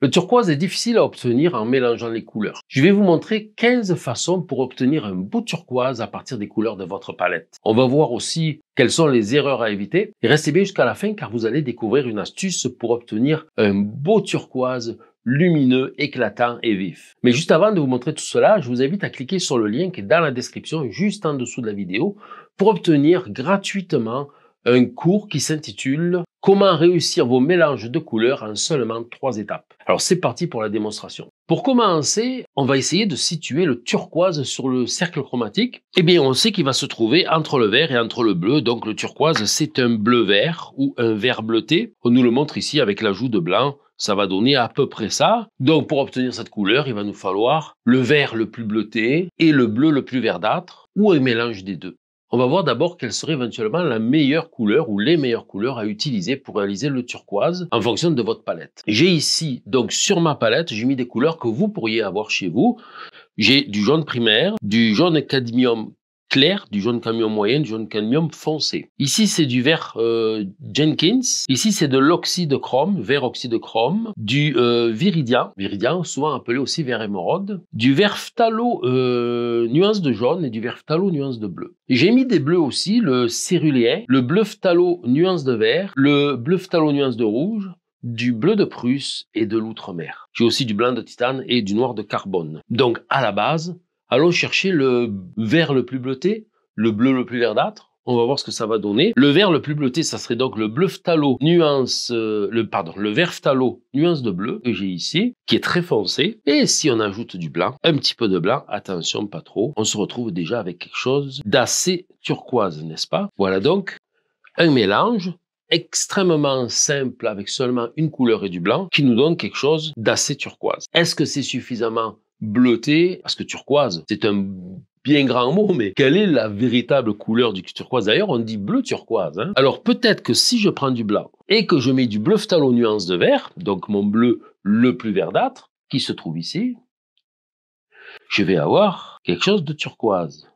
Le turquoise est difficile à obtenir en mélangeant les couleurs. Je vais vous montrer 15 façons pour obtenir un beau turquoise à partir des couleurs de votre palette. On va voir aussi quelles sont les erreurs à éviter et restez bien jusqu'à la fin car vous allez découvrir une astuce pour obtenir un beau turquoise lumineux, éclatant et vif. Mais juste avant de vous montrer tout cela, je vous invite à cliquer sur le lien qui est dans la description juste en dessous de la vidéo pour obtenir gratuitement un cours qui s'intitule Comment réussir vos mélanges de couleurs en seulement trois étapes. Alors c'est parti pour la démonstration. Pour commencer, on va essayer de situer le turquoise sur le cercle chromatique. Eh bien, on sait qu'il va se trouver entre le vert et entre le bleu. Donc le turquoise, c'est un bleu-vert ou un vert bleuté. On nous le montre ici avec l'ajout de blanc ça va donner à peu près ça. Donc pour obtenir cette couleur, il va nous falloir le vert le plus bleuté et le bleu le plus verdâtre ou un mélange des deux. On va voir d'abord quelle serait éventuellement la meilleure couleur ou les meilleures couleurs à utiliser pour réaliser le turquoise en fonction de votre palette. J'ai ici, donc sur ma palette, j'ai mis des couleurs que vous pourriez avoir chez vous. J'ai du jaune primaire, du jaune cadmium clair, du jaune camion moyen, du jaune camion foncé. Ici, c'est du vert euh, Jenkins. Ici, c'est de l'oxyde chrome, vert oxyde chrome, du euh, viridian, souvent appelé aussi vert émeraude, du vert phtalo euh, nuance de jaune et du vert phtalo nuance de bleu. J'ai mis des bleus aussi, le céruléen, le bleu phtalo nuance de vert, le bleu phtalo nuance de rouge, du bleu de Prusse et de l'outre-mer. J'ai aussi du blanc de titane et du noir de carbone. Donc à la base, allons chercher le vert le plus bleuté, le bleu le plus verdâtre. On va voir ce que ça va donner. Le vert le plus bleuté, ça serait donc le bleu phtalo nuance, euh, le pardon, le vert phtalo nuance de bleu que j'ai ici, qui est très foncé. Et si on ajoute du blanc, un petit peu de blanc, attention, pas trop, on se retrouve déjà avec quelque chose d'assez turquoise, n'est-ce pas Voilà donc un mélange extrêmement simple avec seulement une couleur et du blanc qui nous donne quelque chose d'assez turquoise. Est-ce que c'est suffisamment bleuté, parce que turquoise, c'est un bien grand mot, mais quelle est la véritable couleur du turquoise D'ailleurs, on dit bleu turquoise. Hein. Alors peut-être que si je prends du blanc et que je mets du bleu phthalo aux nuances de vert, donc mon bleu le plus verdâtre, qui se trouve ici, je vais avoir quelque chose de turquoise.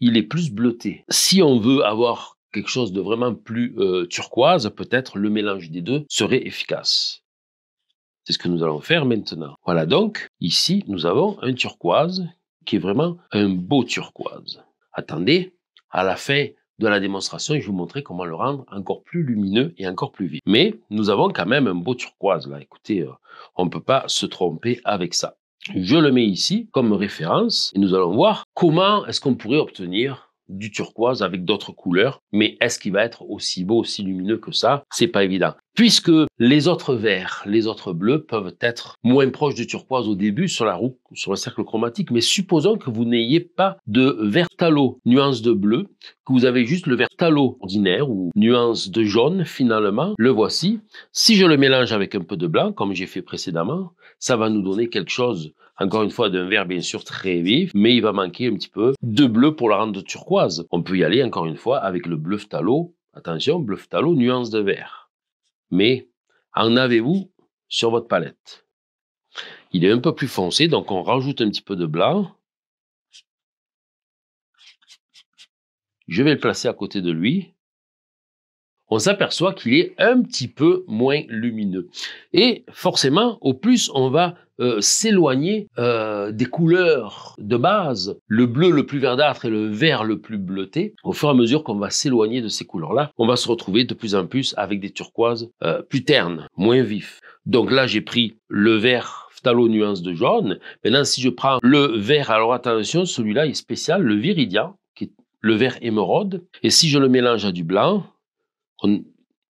Il est plus bleuté. Si on veut avoir quelque chose de vraiment plus euh, turquoise, peut-être le mélange des deux serait efficace. C'est ce que nous allons faire maintenant. Voilà donc, ici, nous avons un turquoise qui est vraiment un beau turquoise. Attendez, à la fin de la démonstration, je vais vous montrer comment le rendre encore plus lumineux et encore plus vif. Mais nous avons quand même un beau turquoise là. Écoutez, euh, on ne peut pas se tromper avec ça. Je le mets ici comme référence et nous allons voir comment est-ce qu'on pourrait obtenir du turquoise avec d'autres couleurs, mais est-ce qu'il va être aussi beau, aussi lumineux que ça C'est pas évident puisque les autres verts, les autres bleus peuvent être moins proches du turquoise au début sur la roue, sur le cercle chromatique, mais supposons que vous n'ayez pas de vert talo, nuance de bleu, que vous avez juste le vert talo ordinaire ou nuance de jaune finalement, le voici. Si je le mélange avec un peu de blanc, comme j'ai fait précédemment, ça va nous donner quelque chose, encore une fois, d'un vert bien sûr très vif, mais il va manquer un petit peu de bleu pour la rendre turquoise. On peut y aller encore une fois avec le bleu phtalo, attention, bleu phtalo, nuance de vert mais en avez-vous sur votre palette Il est un peu plus foncé, donc on rajoute un petit peu de blanc. Je vais le placer à côté de lui on s'aperçoit qu'il est un petit peu moins lumineux. Et forcément, au plus, on va euh, s'éloigner euh, des couleurs de base, le bleu le plus verdâtre et le vert le plus bleuté, au fur et à mesure qu'on va s'éloigner de ces couleurs-là, on va se retrouver de plus en plus avec des turquoises euh, plus ternes, moins vifs. Donc là, j'ai pris le vert phtalo nuance de jaune. Maintenant, si je prends le vert, alors attention, celui-là est spécial, le viridia, qui est le vert émeraude. Et si je le mélange à du blanc, on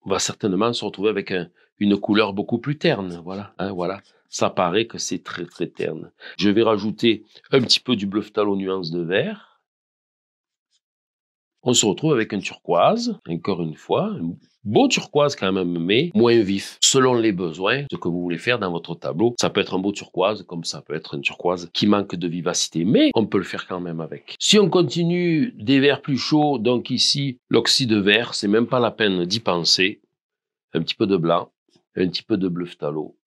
va certainement se retrouver avec une couleur beaucoup plus terne. Voilà, hein, voilà. Ça paraît que c'est très très terne. Je vais rajouter un petit peu du bleu aux nuances de vert. On se retrouve avec un turquoise, encore une fois, beau turquoise quand même, mais moins vif, selon les besoins, ce que vous voulez faire dans votre tableau. Ça peut être un beau turquoise, comme ça peut être une turquoise qui manque de vivacité, mais on peut le faire quand même avec. Si on continue des verts plus chauds, donc ici, l'oxyde vert, c'est même pas la peine d'y penser. Un petit peu de blanc, un petit peu de bleu phtalo.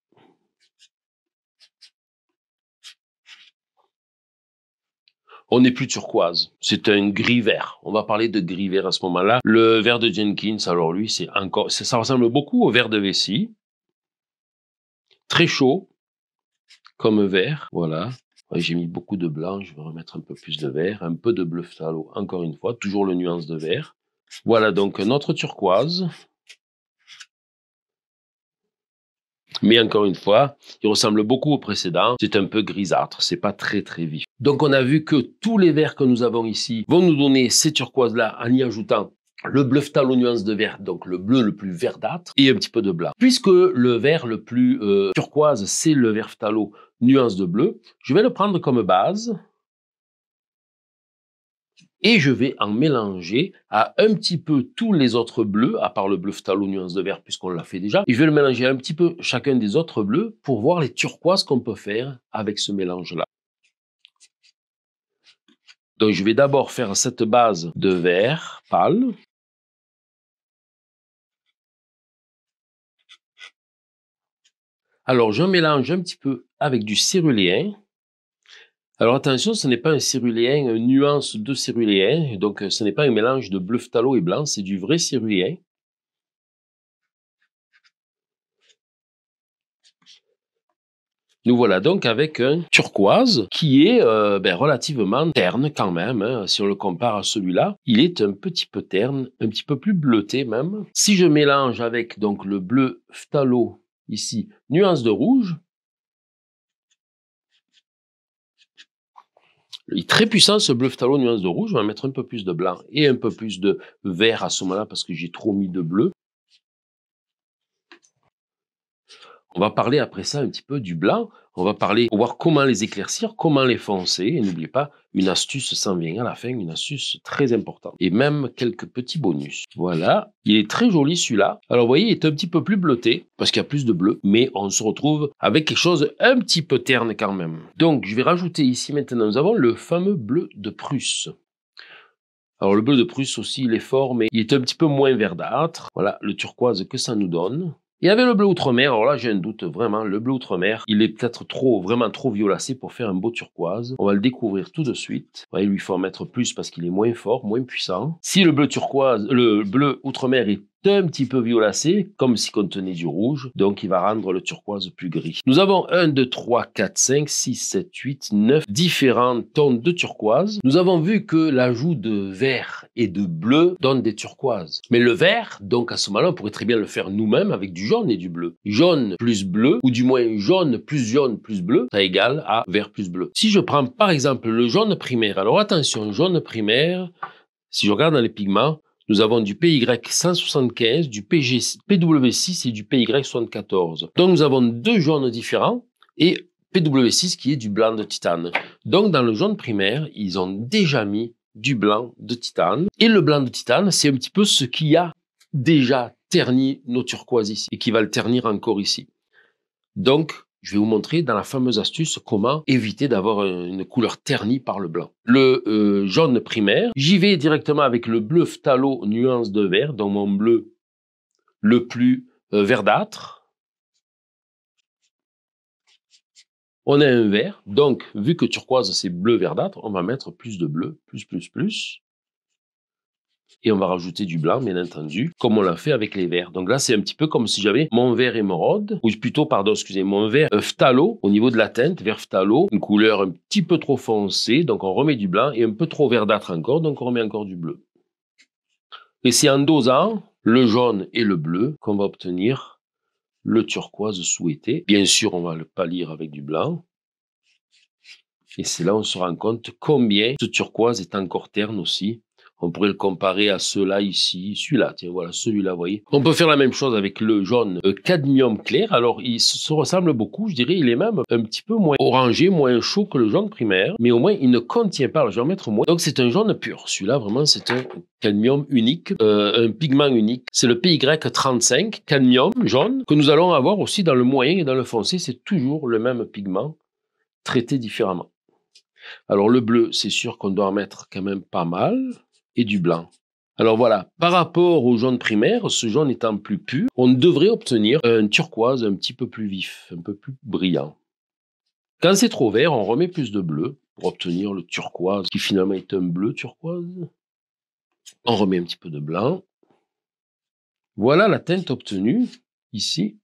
on n'est plus turquoise. C'est un gris vert. On va parler de gris vert à ce moment-là. Le vert de Jenkins, alors lui, c'est encore, ça, ressemble beaucoup au vert de vessie. Très chaud, comme vert. Voilà. J'ai mis beaucoup de blanc. Je vais remettre un peu plus de vert, un peu de bleu phtalo, Encore une fois, toujours le nuance de vert. Voilà donc notre turquoise. Mais encore une fois, il ressemble beaucoup au précédent. C'est un peu grisâtre, c'est pas très très vif. Donc on a vu que tous les verts que nous avons ici vont nous donner ces turquoises-là en y ajoutant le bleu phtalo nuance de vert, donc le bleu le plus verdâtre, et un petit peu de blanc. Puisque le vert le plus euh, turquoise, c'est le vert phtalo nuance de bleu, je vais le prendre comme base, et je vais en mélanger à un petit peu tous les autres bleus, à part le bleu phtalo nuance de vert puisqu'on l'a fait déjà, et je vais le mélanger un petit peu chacun des autres bleus pour voir les turquoises qu'on peut faire avec ce mélange-là. Donc je vais d'abord faire cette base de vert pâle. Alors je mélange un petit peu avec du céruléen. Alors attention, ce n'est pas un céruléen, une nuance de céruléen, donc ce n'est pas un mélange de bleu phtalo et blanc, c'est du vrai céruléen. Nous voilà donc avec un turquoise qui est euh, ben, relativement terne quand même. Hein. si on le compare à celui-là, il est un petit peu terne, un petit peu plus bleuté même. Si je mélange avec donc le bleu phtalo ici, nuance de rouge, Il est très puissant ce bleu phtalo, nuance de rouge. On va mettre un peu plus de blanc et un peu plus de vert à ce moment-là parce que j'ai trop mis de bleu. On va parler après ça un petit peu du blanc. On va parler, voir comment les éclaircir, comment les foncer. Et n'oubliez pas, une astuce s'en vient à la fin, une astuce très importante. Et même quelques petits bonus. Voilà. Il est très joli celui-là. Alors, vous voyez, il est un petit peu plus bleuté parce qu'il y a plus de bleu. Mais on se retrouve avec quelque chose un petit peu terne quand même. Donc, je vais rajouter ici maintenant, nous avons le fameux bleu de Prusse. Alors le bleu de Prusse aussi, il est fort, mais il est un petit peu moins verdâtre. Voilà le turquoise que ça nous donne. Il y avait le bleu outre-mer, alors là j'ai un doute vraiment, le bleu outre-mer, il est peut-être trop, vraiment trop violacé pour faire un beau turquoise. On va le découvrir tout de suite. il lui faut en mettre plus parce qu'il est moins fort, moins puissant. Si le bleu turquoise, le bleu outre-mer est un petit peu violacé, comme s'il contenait du rouge, donc il va rendre le turquoise plus gris. Nous avons 1, 2, 3, 4, 5, 6, 7, 8, 9 différents tons de turquoise. Nous avons vu que l'ajout de vert et de bleu donne des turquoises. Mais le vert, donc à ce moment-là, on pourrait très bien le faire nous-mêmes avec du jaune et du bleu. Jaune plus bleu, ou du moins jaune plus jaune plus bleu, ça égale à vert plus bleu. Si je prends par exemple le jaune primaire, alors attention, jaune primaire, si je regarde dans les pigments, nous avons du PY 175, du PW6 et du PY 74. Donc nous avons deux jaunes différents et PW6 qui est du blanc de titane. Donc dans le jaune primaire, ils ont déjà mis du blanc de titane. Et le blanc de titane, c'est un petit peu ce qui a déjà terni nos turquoises ici et qui va le ternir encore ici. Donc je vais vous montrer dans la fameuse astuce comment éviter d'avoir euh, une couleur ternie par le blanc. Le euh, jaune primaire, j'y vais directement avec le bleu phtalo nuance de vert, donc mon bleu le plus euh, verdâtre. On a un vert, donc vu que turquoise c'est bleu verdâtre, on va mettre plus de bleu, plus, plus, plus et on va rajouter du blanc, bien entendu, comme on l'a fait avec les verts. Donc là, c'est un petit peu comme si j'avais mon vert émeraude, ou plutôt, pardon, excusez, mon vert phtalo euh, au niveau de la teinte, vert phtalo, une couleur un petit peu trop foncée, donc on remet du blanc, et un peu trop verdâtre encore, donc on remet encore du bleu. Et c'est en dosant le jaune et le bleu qu'on va obtenir le turquoise souhaité. Bien sûr, on va le pâlir avec du blanc. Et c'est là on se rend compte combien ce turquoise est encore terne aussi on pourrait le comparer à ceux-là ici, celui-là, tiens, voilà, celui-là, vous voyez. On peut faire la même chose avec le jaune euh, cadmium clair. Alors, il se ressemble beaucoup, je dirais, il est même un petit peu moins orangé, moins chaud que le jaune primaire, mais au moins, il ne contient pas, le vais en moins. Donc, c'est un jaune pur. Celui-là, vraiment, c'est un cadmium unique, euh, un pigment unique. C'est le PY35, cadmium jaune, que nous allons avoir aussi dans le moyen et dans le foncé. C'est toujours le même pigment, traité différemment. Alors, le bleu, c'est sûr qu'on doit en mettre quand même pas mal et du blanc. Alors voilà, par rapport au jaune primaire, ce jaune étant plus pur, on devrait obtenir un turquoise un petit peu plus vif, un peu plus brillant. Quand c'est trop vert, on remet plus de bleu pour obtenir le turquoise, qui finalement est un bleu turquoise. On remet un petit peu de blanc. Voilà la teinte obtenue ici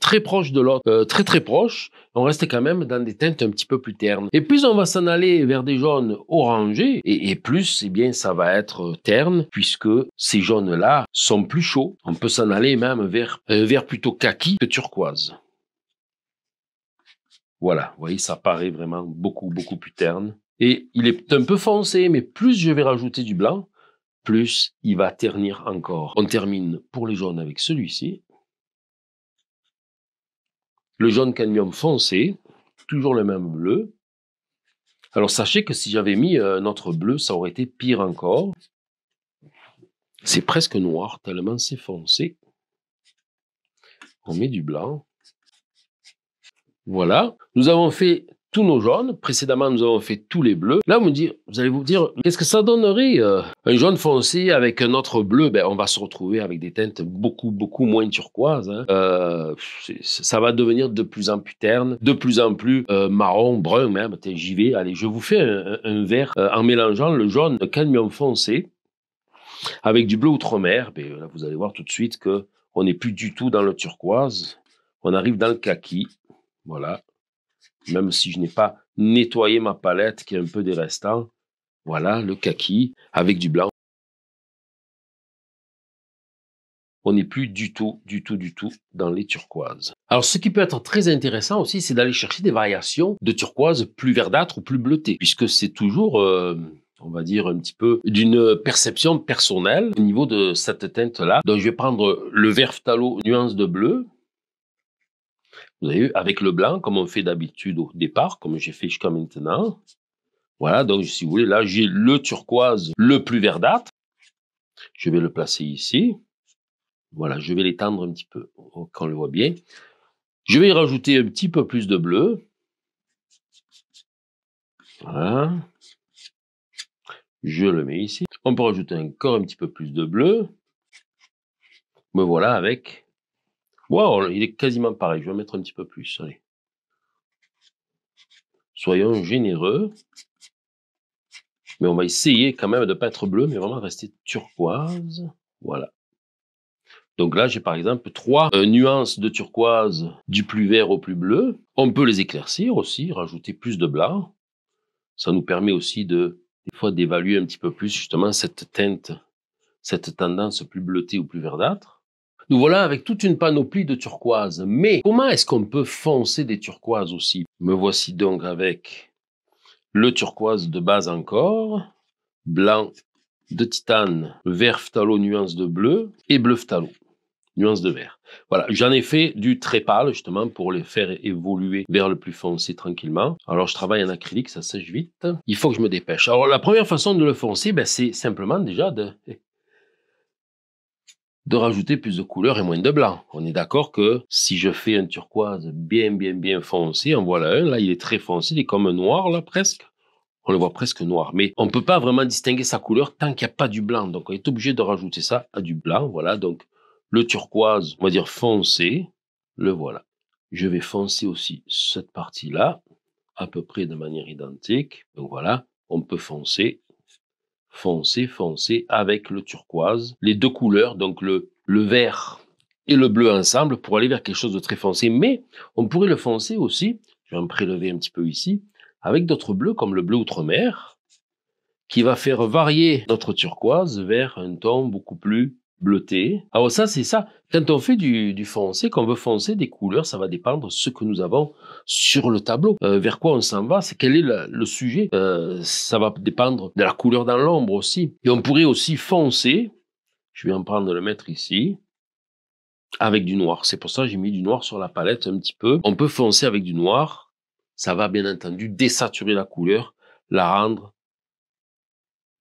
très proche de l'autre, euh, très très proche, on reste quand même dans des teintes un petit peu plus ternes. Et plus on va s'en aller vers des jaunes orangés, et, plus c'est eh bien ça va être euh, terne, puisque ces jaunes-là sont plus chauds. On peut s'en aller même vers, un euh, vert plutôt kaki que turquoise. Voilà, vous voyez, ça paraît vraiment beaucoup, beaucoup plus terne. Et il est un peu foncé, mais plus je vais rajouter du blanc, plus il va ternir encore. On termine pour les jaunes avec celui-ci le jaune cadmium foncé, toujours le même bleu. Alors sachez que si j'avais mis euh, un autre bleu, ça aurait été pire encore. C'est presque noir, tellement c'est foncé. On met du blanc. Voilà, nous avons fait tous nos jaunes. Précédemment, nous avons fait tous les bleus. Là, me vous allez vous dire, qu'est-ce que ça donnerait euh, Un jaune foncé avec un autre bleu, ben, on va se retrouver avec des teintes beaucoup, beaucoup moins turquoise. Hein. Euh, ça va devenir de plus en plus terne, de plus en plus euh, marron, brun même. J'y vais, allez, je vous fais un, verre vert en mélangeant le jaune cadmium foncé avec du bleu outre-mer. Ben, là, vous allez voir tout de suite que on n'est plus du tout dans le turquoise. On arrive dans le kaki. Voilà même si je n'ai pas nettoyé ma palette qui est un peu des restants. Voilà le kaki avec du blanc. on n'est plus du tout, du tout, du tout dans les turquoises. Alors, ce qui peut être très intéressant aussi, c'est d'aller chercher des variations de turquoise plus verdâtres ou plus bleutées, puisque c'est toujours, euh, on va dire, un petit peu d'une perception personnelle au niveau de cette teinte-là. Donc, je vais prendre le vert talo, nuance de bleu, vous avez vu, avec le blanc, comme on fait d'habitude au départ, comme j'ai fait jusqu'à maintenant. Voilà, donc si vous voulez, là, j'ai le turquoise le plus verdâtre. Je vais le placer ici. Voilà, je vais l'étendre un petit peu, oh, qu'on le voit bien. Je vais y rajouter un petit peu plus de bleu. Voilà. Je le mets ici. On peut rajouter encore un petit peu plus de bleu. Me voilà avec Wow, il est quasiment pareil. Je vais mettre un petit peu plus. Soyons généreux. Mais on va essayer quand même de ne pas être bleu, mais vraiment rester turquoise. Voilà. Donc là, j'ai par exemple trois euh, nuances de turquoise du plus vert au plus bleu. On peut les éclaircir aussi, rajouter plus de blanc. Ça nous permet aussi de, des fois, d'évaluer un petit peu plus justement cette teinte, cette tendance plus bleutée ou plus verdâtre. Nous voilà avec toute une panoplie de turquoises. Mais comment est-ce qu'on peut foncer des turquoises aussi Me voici donc avec le turquoise de base encore, blanc de titane, vert phtalo nuance de bleu et bleu phtalo nuance de vert. Voilà, j'en ai fait du très pâle justement pour les faire évoluer vers le plus foncé tranquillement. Alors je travaille en acrylique, ça sèche vite. Il faut que je me dépêche. Alors la première façon de le foncer, ben, c'est simplement déjà de de rajouter plus de couleurs et moins de blanc. On est d'accord que si je fais un turquoise bien, bien, bien foncé, en voilà un, là, il est très foncé, il est comme un noir, là, presque. On le voit presque noir, mais on ne peut pas vraiment distinguer sa couleur tant qu'il n'y a pas du blanc. Donc, on est obligé de rajouter ça à du blanc, voilà. Donc, le turquoise, on va dire foncé, le voilà. Je vais foncer aussi cette partie-là, à peu près de manière identique. Donc, voilà, on peut foncer foncé, foncé, avec le turquoise. Les deux couleurs, donc le, le vert et le bleu ensemble, pour aller vers quelque chose de très foncé. Mais on pourrait le foncer aussi, je vais en prélever un petit peu ici, avec d'autres bleus comme le bleu outre-mer, qui va faire varier notre turquoise vers un ton beaucoup plus bleuté. Alors ah, oh, ça, c'est ça. Quand on fait du, foncé, qu'on veut foncer des couleurs, ça va dépendre de ce que nous avons sur le tableau. Euh, vers quoi on s'en va, c'est quel est le sujet. Euh, ça va dépendre de la couleur dans l'ombre aussi. Et on pourrait aussi foncer. Je vais en prendre le mettre ici avec du noir. C'est pour ça que j'ai mis du noir sur la palette un petit peu. On peut foncer avec du noir. Ça va bien entendu désaturer la couleur, la rendre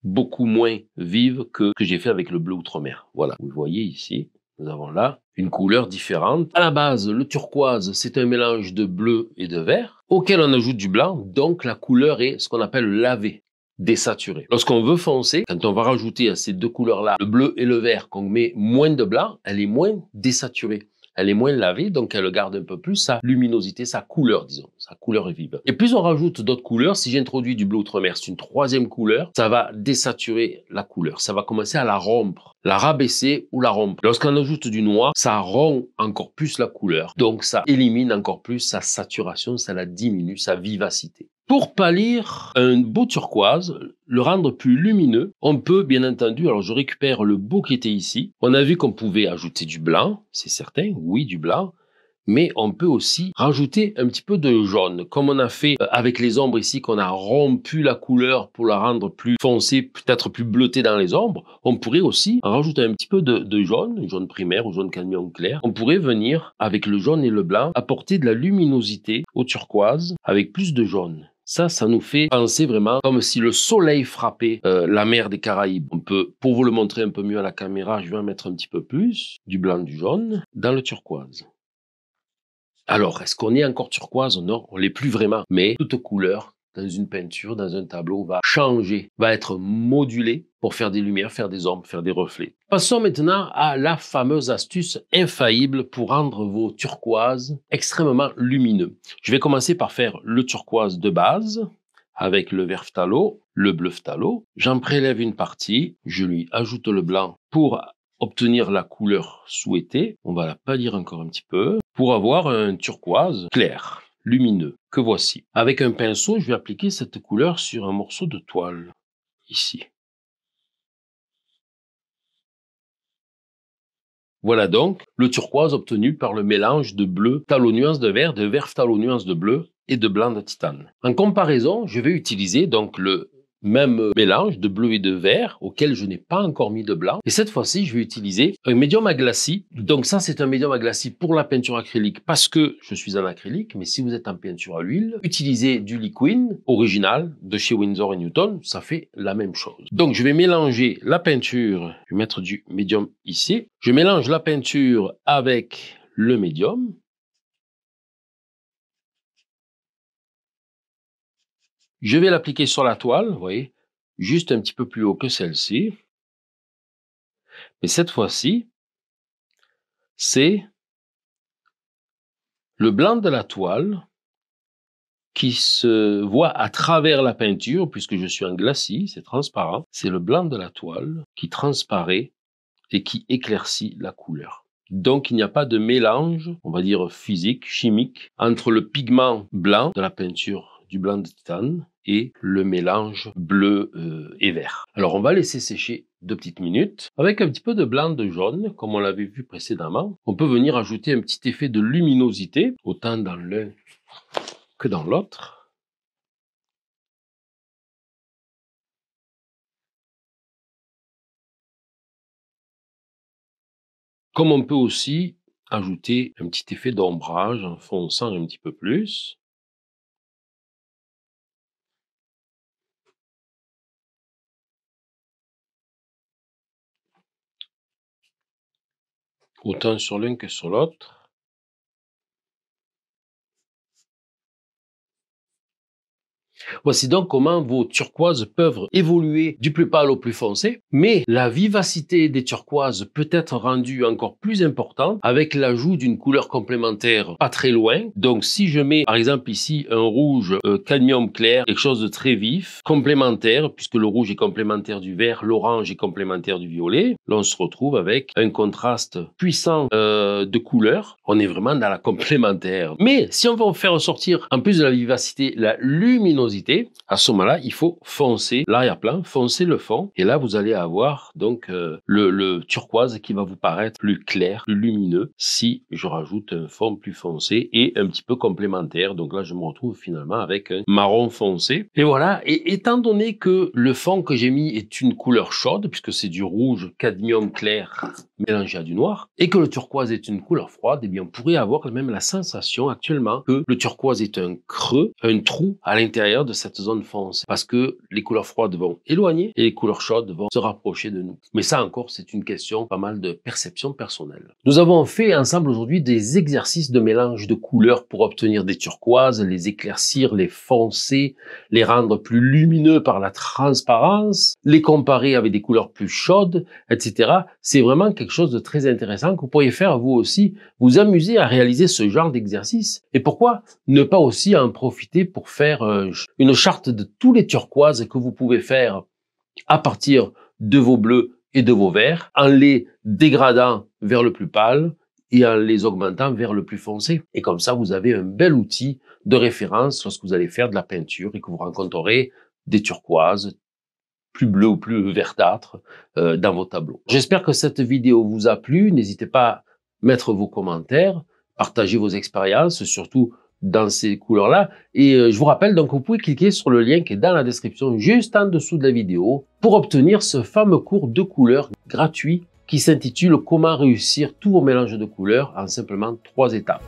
beaucoup moins vive que que j'ai fait avec le bleu outre-mer. Voilà, vous voyez ici, nous avons là une couleur différente. À la base, le turquoise, c'est un mélange de bleu et de vert, auquel on ajoute du blanc, donc la couleur est ce qu'on appelle lavée désaturée. Lorsqu'on veut foncer, quand on va rajouter à ces deux couleurs-là le bleu et le vert, qu'on met moins de blanc, elle est moins désaturée elle est moins lavée, donc elle garde un peu plus sa luminosité, sa couleur, disons. Sa couleur est vive. Et plus on rajoute d'autres couleurs, si j'introduis du bleu outre-mer, une troisième couleur, ça va désaturer la couleur. Ça va commencer à la rompre, la rabaisser ou la rompre. Lorsqu'on ajoute du noir, ça rompt encore plus la couleur. Donc ça élimine encore plus sa saturation, ça la diminue, sa vivacité. Pour pâlir un beau turquoise, le rendre plus lumineux, on peut bien entendu, alors je récupère le beau qui était ici, on a vu qu'on pouvait ajouter du blanc, c'est certain, oui du blanc, mais on peut aussi rajouter un petit peu de jaune, comme on a fait euh, avec les ombres ici, qu'on a rompu la couleur pour la rendre plus foncée, peut-être plus bleutée dans les ombres. On pourrait aussi rajouter un petit peu de, de jaune, jaune primaire ou jaune camion clair. On pourrait venir, avec le jaune et le blanc, apporter de la luminosité au turquoise avec plus de jaune. Ça, ça nous fait penser vraiment comme si le soleil frappait euh, la mer des Caraïbes. On peut, pour vous le montrer un peu mieux à la caméra, je vais en mettre un petit peu plus, du blanc, du jaune, dans le turquoise. Alors, est-ce qu'on est encore turquoise Non, on l'est plus vraiment, mais toutes couleurs dans une peinture, dans un tableau, va changer, va être modulé pour faire des lumières, faire des ombres, faire des reflets. Passons maintenant à la fameuse astuce infaillible pour rendre vos turquoises extrêmement lumineux. Je vais commencer par faire le turquoise de base avec le vert phtalo, le bleu phtalo. J'en prélève une partie, je lui ajoute le blanc pour obtenir la couleur souhaitée. On va la pâlir encore un petit peu pour avoir un turquoise clair lumineux que voici. Avec un pinceau, je vais appliquer cette couleur sur un morceau de toile, ici. Voilà donc le turquoise obtenu par le mélange de bleu talon-nuance de vert, de vert talon-nuance de bleu et de blanc de titane. En comparaison, je vais utiliser donc le même euh, mélange de bleu et de vert auquel je n'ai pas encore mis de blanc. Et cette fois-ci, je vais utiliser un médium à glacis. Donc ça, c'est un médium à glacis pour la peinture acrylique parce que je suis en acrylique, mais si vous êtes en peinture à l'huile, utilisez du Liquin original de chez Windsor Newton, ça fait la même chose. Donc je vais mélanger la peinture, je vais mettre du médium ici. Je mélange la peinture avec le médium Je vais l'appliquer sur la toile, vous voyez, juste un petit peu plus haut que celle-ci. Mais cette fois-ci, c'est le blanc de la toile qui se voit à travers la peinture, puisque je suis en glacis, c'est transparent. C'est le blanc de la toile qui transparaît et qui éclaircit la couleur. Donc il n'y a pas de mélange, on va dire physique, chimique, entre le pigment blanc de la peinture du blanc de titane et le mélange bleu euh, et vert. Alors on va laisser sécher deux petites minutes. Avec un petit peu de blanc de jaune, comme on l'avait vu précédemment, on peut venir ajouter un petit effet de luminosité, autant dans l'un que dans l'autre. Comme on peut aussi ajouter un petit effet d'ombrage en fonçant un petit peu plus. autant sur l'un que sur l'autre. Voici donc comment vos turquoises peuvent évoluer du plus pâle au plus foncé, mais la vivacité des turquoises peut être rendue encore plus importante avec l'ajout d'une couleur complémentaire pas très loin. Donc si je mets par exemple ici un rouge euh, cadmium clair, quelque chose de très vif, complémentaire, puisque le rouge est complémentaire du vert, l'orange est complémentaire du violet, l'on se retrouve avec un contraste puissant euh, de couleurs. On est vraiment dans la complémentaire. Mais si on veut faire ressortir, en plus de la vivacité, la luminosité, à ce moment-là, il faut foncer l'arrière-plan, foncer le fond, et là vous allez avoir donc euh, le, le, turquoise qui va vous paraître plus clair, plus lumineux, si je rajoute un fond plus foncé et un petit peu complémentaire. Donc là, je me retrouve finalement avec un marron foncé. Et voilà. Et étant donné que le fond que j'ai mis est une couleur chaude, puisque c'est du rouge cadmium clair mélangé à du noir, et que le turquoise est une couleur froide, et eh bien, on pourrait avoir même la sensation actuellement que le turquoise est un creux, un trou à l'intérieur de cette zone foncée, parce que les couleurs froides vont éloigner et les couleurs chaudes vont se rapprocher de nous. Mais ça encore, c'est une question pas mal de perception personnelle. Nous avons fait ensemble aujourd'hui des exercices de mélange de couleurs pour obtenir des turquoises, les éclaircir, les foncer, les rendre plus lumineux par la transparence, les comparer avec des couleurs plus chaudes, etc. C'est vraiment quelque chose de très intéressant que vous pourriez faire vous aussi, vous amuser à réaliser ce genre d'exercice. Et pourquoi ne pas aussi en profiter pour faire euh, une charte de tous les turquoises que vous pouvez faire à partir de vos bleus et de vos verts, en les dégradant vers le plus pâle et en les augmentant vers le plus foncé. Et comme ça, vous avez un bel outil de référence lorsque vous allez faire de la peinture et que vous rencontrerez des turquoises, plus bleu ou plus verdâtre euh, dans vos tableaux. J'espère que cette vidéo vous a plu. N'hésitez pas à mettre vos commentaires, partager vos expériences, surtout dans ces couleurs-là. Et euh, je vous rappelle, donc, vous pouvez cliquer sur le lien qui est dans la description juste en dessous de la vidéo pour obtenir ce fameux cours de couleurs gratuit qui s'intitule Comment réussir tous vos mélanges de couleurs en simplement trois étapes.